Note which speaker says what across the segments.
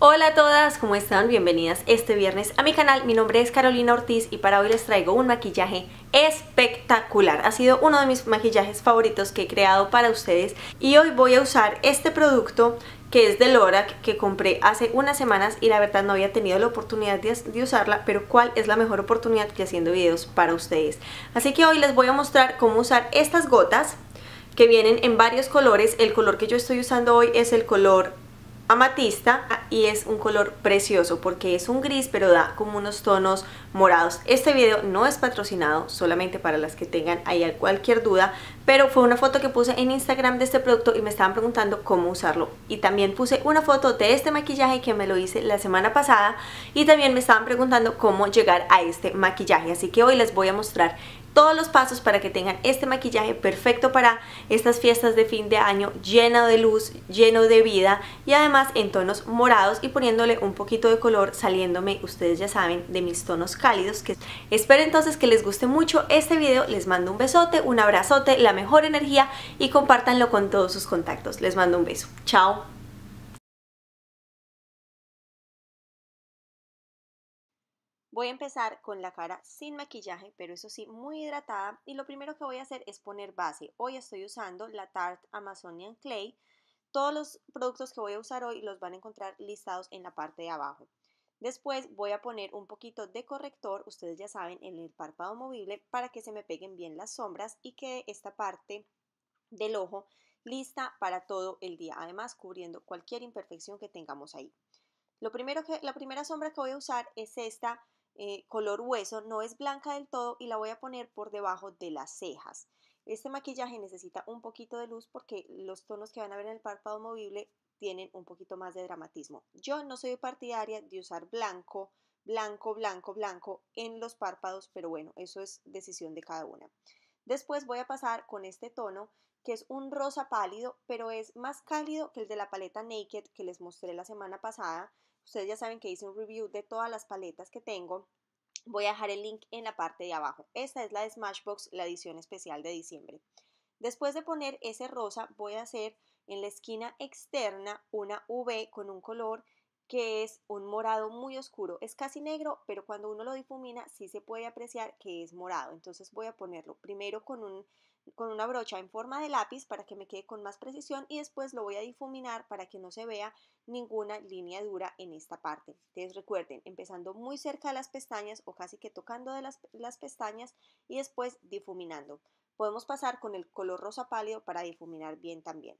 Speaker 1: Hola a todas, ¿cómo están? Bienvenidas este viernes a mi canal. Mi nombre es Carolina Ortiz y para hoy les traigo un maquillaje espectacular. Ha sido uno de mis maquillajes favoritos que he creado para ustedes y hoy voy a usar este producto que es de Lorac, que compré hace unas semanas y la verdad no había tenido la oportunidad de, de, usarla, pero cuál es la mejor oportunidad que haciendo videos para ustedes. Así que hoy les voy a mostrar cómo usar estas gotas que vienen en varios colores. El color que yo estoy usando hoy es el color amatista ah, y es un color precioso porque es un gris pero da como unos tonos morados. Este video no es patrocinado, solamente para las que tengan ahí cualquier duda, pero fue una foto que puse en Instagram de este producto y me estaban preguntando cómo usarlo. Y también puse una foto de este maquillaje que me lo hice la semana pasada y también me estaban preguntando cómo llegar a este maquillaje. Así que hoy les voy a mostrar todos los pasos para que tengan este maquillaje perfecto para estas fiestas de fin de año lleno de luz, lleno de vida y además en tonos morados y poniéndole un poquito de color saliéndome, ustedes ya saben, de mis tonos cálidos. Que... Espero entonces que les guste mucho este video, les mando un besote, un abrazote, la mejor energía y compártanlo con todos sus contactos. Les mando un beso. Chao. Voy a empezar con la cara sin maquillaje, pero eso sí, muy hidratada. Y lo primero que voy a hacer es poner base. Hoy estoy usando la Tarte Amazonian Clay. Todos los productos que voy a usar hoy los van a encontrar listados en la parte de abajo. Después voy a poner un poquito de corrector, ustedes ya saben, en el párpado movible para que se me peguen bien las sombras y quede esta parte del ojo lista para todo el día, además cubriendo cualquier imperfección que tengamos ahí. Lo primero que, la primera sombra que voy a usar es esta eh, color hueso, no es blanca del todo y la voy a poner por debajo de las cejas. Este maquillaje necesita un poquito de luz porque los tonos que van a ver en el párpado movible tienen un poquito más de dramatismo. Yo no soy partidaria de usar blanco, blanco, blanco, blanco en los párpados, pero bueno, eso es decisión de cada una. Después voy a pasar con este tono que es un rosa pálido, pero es más cálido que el de la paleta Naked que les mostré la semana pasada. Ustedes ya saben que hice un review de todas las paletas que tengo. Voy a dejar el link en la parte de abajo. Esta es la de Smashbox, la edición especial de diciembre. Después de poner ese rosa, voy a hacer en la esquina externa una V con un color que es un morado muy oscuro. Es casi negro, pero cuando uno lo difumina sí se puede apreciar que es morado. Entonces voy a ponerlo primero con un con una brocha en forma de lápiz para que me quede con más precisión y después lo voy a difuminar para que no se vea ninguna línea dura en esta parte. Entonces recuerden, empezando muy cerca de las pestañas o casi que tocando de las, pestañas y después difuminando. Podemos pasar con el color rosa pálido para difuminar bien también.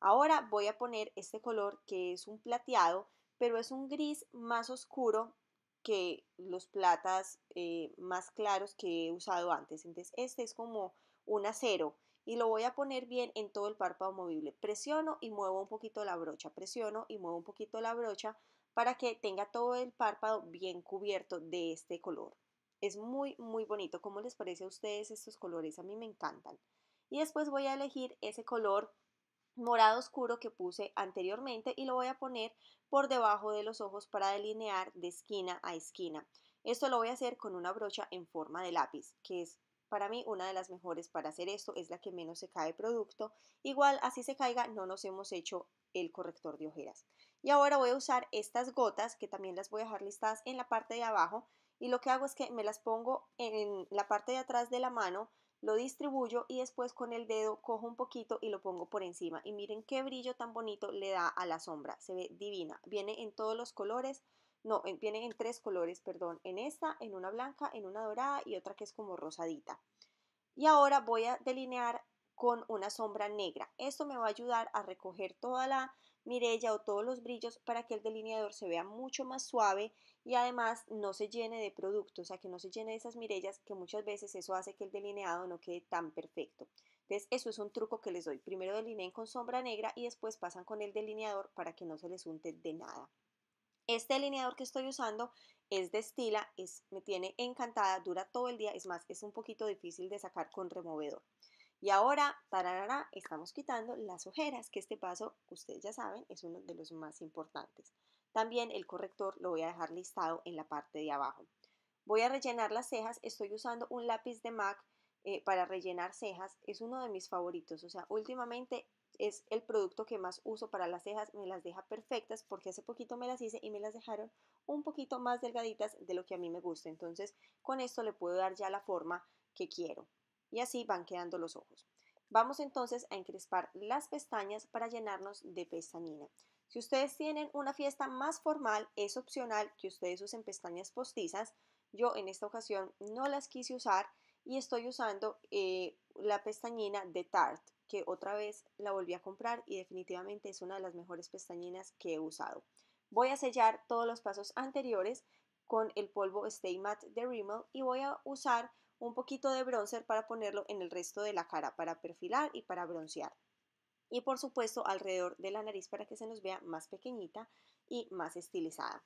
Speaker 1: Ahora voy a poner este color que es un plateado, pero es un gris más oscuro que los platas eh, más claros que he usado antes. Entonces este es como un acero y lo voy a poner bien en todo el párpado movible. Presiono y muevo un poquito la brocha, presiono y muevo un poquito la brocha para que tenga todo el párpado bien cubierto de este color. Es muy, muy bonito. ¿Cómo les parece a ustedes estos colores? A mí me encantan. Y después voy a elegir ese color morado oscuro que puse anteriormente y lo voy a poner por debajo de los ojos para delinear de esquina a esquina. Esto lo voy a hacer con una brocha en forma de lápiz, que es para mí una de las mejores para hacer esto es la que menos se cae producto. Igual así se caiga no nos hemos hecho el corrector de ojeras. Y ahora voy a usar estas gotas que también las voy a dejar listadas en la parte de abajo y lo que hago es que me las pongo en la parte de atrás de la mano, lo distribuyo y después con el dedo cojo un poquito y lo pongo por encima. Y miren qué brillo tan bonito le da a la sombra, se ve divina, viene en todos los colores, no, vienen en tres colores, perdón, en esta, en una blanca, en una dorada y otra que es como rosadita. Y ahora voy a delinear con una sombra negra. Esto me va a ayudar a recoger toda la mirella o todos los brillos para que el delineador se vea mucho más suave y además no se llene de producto, o sea que no se llene de esas mirellas que muchas veces eso hace que el delineado no quede tan perfecto. Entonces eso es un truco que les doy. Primero delineen con sombra negra y después pasan con el delineador para que no se les unte de nada. Este delineador que estoy usando es de estila, es, me tiene encantada, dura todo el día, es más, es un poquito difícil de sacar con removedor. Y ahora, tararara, estamos quitando las ojeras, que este paso, ustedes ya saben, es uno de los más importantes. También el corrector lo voy a dejar listado en la parte de abajo. Voy a rellenar las cejas, estoy usando un lápiz de MAC eh, para rellenar cejas es uno de mis favoritos. O sea, últimamente es el producto que más uso para las cejas, me las deja perfectas porque hace poquito me las hice y me las dejaron un poquito más delgaditas de lo que a mí me gusta. Entonces con esto le puedo dar ya la forma que quiero y así van quedando los ojos. Vamos entonces a encrespar las pestañas para llenarnos de pestañina. Si ustedes tienen una fiesta más formal, es opcional que ustedes usen pestañas postizas. Yo en esta ocasión no las quise usar, y estoy usando eh, la pestañina de Tarte que otra vez la volví a comprar y definitivamente es una de las mejores pestañinas que he usado. Voy a sellar todos los pasos anteriores con el polvo Stay Matte de Rimmel y voy a usar un poquito de bronzer para ponerlo en el resto de la cara para perfilar y para broncear. Y por supuesto alrededor de la nariz para que se nos vea más pequeñita y más estilizada.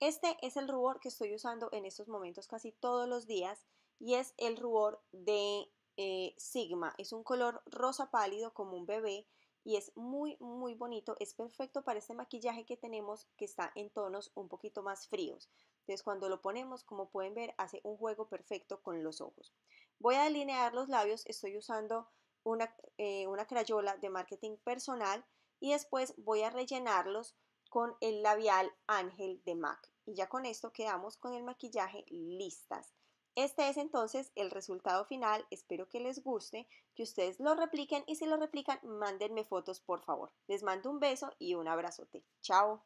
Speaker 1: Este es el rubor que estoy usando en estos momentos casi todos los días y es el rubor de eh, Sigma. Es un color rosa pálido como un bebé y es muy muy bonito. Es perfecto para este maquillaje que tenemos que está en tonos un poquito más fríos. Entonces cuando lo ponemos, como pueden ver, hace un juego perfecto con los ojos. Voy a delinear los labios. Estoy usando una, eh, una crayola de marketing personal y después voy a rellenarlos con el labial Ángel de MAC. Y ya con esto quedamos con el maquillaje listas. Este es entonces el resultado final, espero que les guste, que ustedes lo repliquen y si lo replican, mándenme fotos por favor. Les mando un beso y un abrazote. Chao.